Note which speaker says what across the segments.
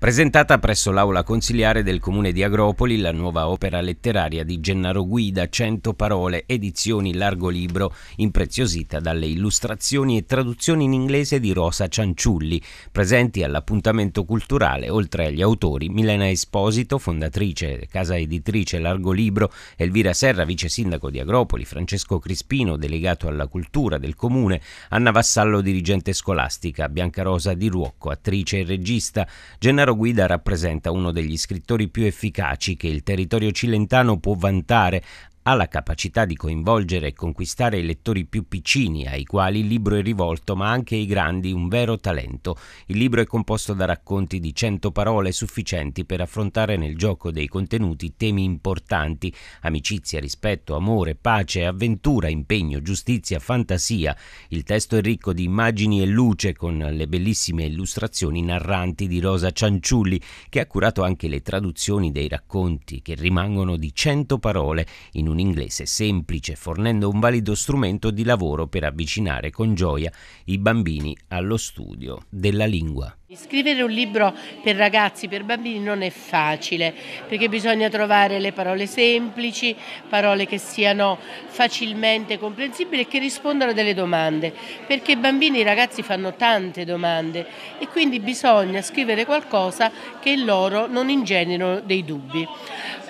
Speaker 1: Presentata presso l'aula consiliare del comune di Agropoli la nuova opera letteraria di Gennaro Guida, 100 parole, edizioni largo libro, impreziosita dalle illustrazioni e traduzioni in inglese di Rosa Cianciulli, presenti all'appuntamento culturale, oltre agli autori Milena Esposito, fondatrice casa editrice Largo Libro, Elvira Serra, vice sindaco di Agropoli, Francesco Crispino, delegato alla cultura del comune, Anna Vassallo, dirigente scolastica, Bianca Rosa Di Ruocco, attrice e regista, Gennaro Caro Guida rappresenta uno degli scrittori più efficaci che il territorio cilentano può vantare, ha la capacità di coinvolgere e conquistare i lettori più piccini ai quali il libro è rivolto, ma anche i grandi, un vero talento. Il libro è composto da racconti di cento parole sufficienti per affrontare nel gioco dei contenuti temi importanti, amicizia, rispetto, amore, pace, avventura, impegno, giustizia, fantasia. Il testo è ricco di immagini e luce con le bellissime illustrazioni narranti di Rosa Cianciulli, che ha curato anche le traduzioni dei racconti che rimangono di cento parole in un un inglese semplice, fornendo un valido strumento di lavoro per avvicinare con gioia i bambini allo studio della lingua.
Speaker 2: Scrivere un libro per ragazzi, per bambini non è facile perché bisogna trovare le parole semplici, parole che siano facilmente comprensibili e che rispondano a delle domande perché i bambini e i ragazzi fanno tante domande e quindi bisogna scrivere qualcosa che loro non ingenerino dei dubbi.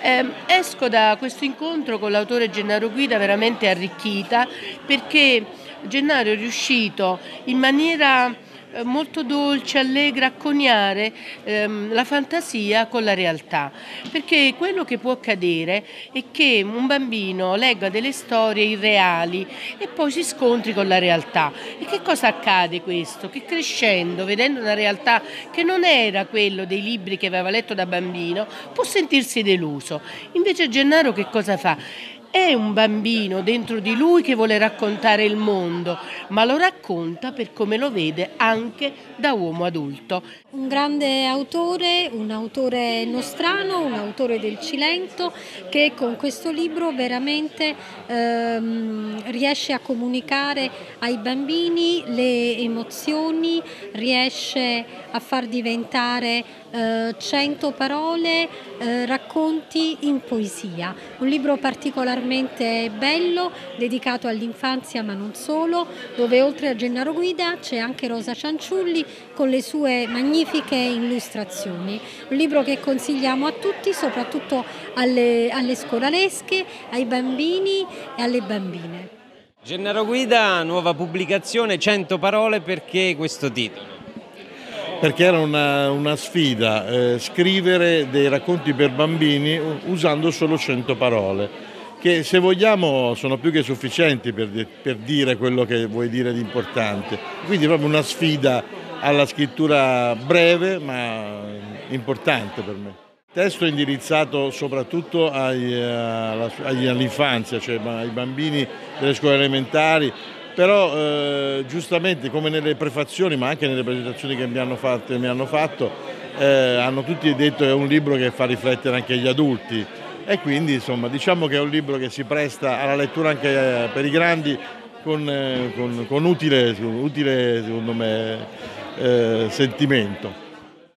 Speaker 2: Eh, esco da questo incontro con l'autore Gennaro Guida veramente arricchita perché Gennaro è riuscito in maniera eh, molto dolce, allegra, a coniare ehm, la fantasia con la realtà, perché quello che può accadere è che un bambino legga delle storie irreali e poi si scontri con la realtà. E che cosa accade questo? Che crescendo, vedendo una realtà che non era quello dei libri che aveva letto da bambino, può sentirsi deluso. Invece Gennaro che cosa fa? È un bambino dentro di lui che vuole raccontare il mondo, ma lo racconta per come lo vede anche da uomo adulto.
Speaker 3: Un grande autore, un autore nostrano, un autore del Cilento che con questo libro veramente ehm, riesce a comunicare ai bambini le emozioni, riesce a far diventare eh, cento parole, eh, racconti in poesia. Un libro particolarmente particolarmente bello dedicato all'infanzia ma non solo, dove oltre a Gennaro Guida c'è anche Rosa Cianciulli con le sue magnifiche illustrazioni. Un libro che consigliamo a tutti, soprattutto alle, alle scolaresche, ai bambini e alle bambine.
Speaker 1: Gennaro Guida, nuova pubblicazione, 100 parole, perché questo titolo?
Speaker 4: perché era una, una sfida eh, scrivere dei racconti per bambini usando solo 100 parole che se vogliamo sono più che sufficienti per, per dire quello che vuoi dire di importante. Quindi è proprio una sfida alla scrittura breve ma importante per me. Il testo è indirizzato soprattutto eh, all'infanzia, cioè ai bambini delle scuole elementari, però eh, giustamente come nelle prefazioni ma anche nelle presentazioni che mi hanno fatto, mi hanno, fatto eh, hanno tutti detto che è un libro che fa riflettere anche gli adulti e quindi insomma diciamo che è un libro che si presta alla lettura anche eh, per i grandi con, eh, con, con utile, utile me, eh, sentimento.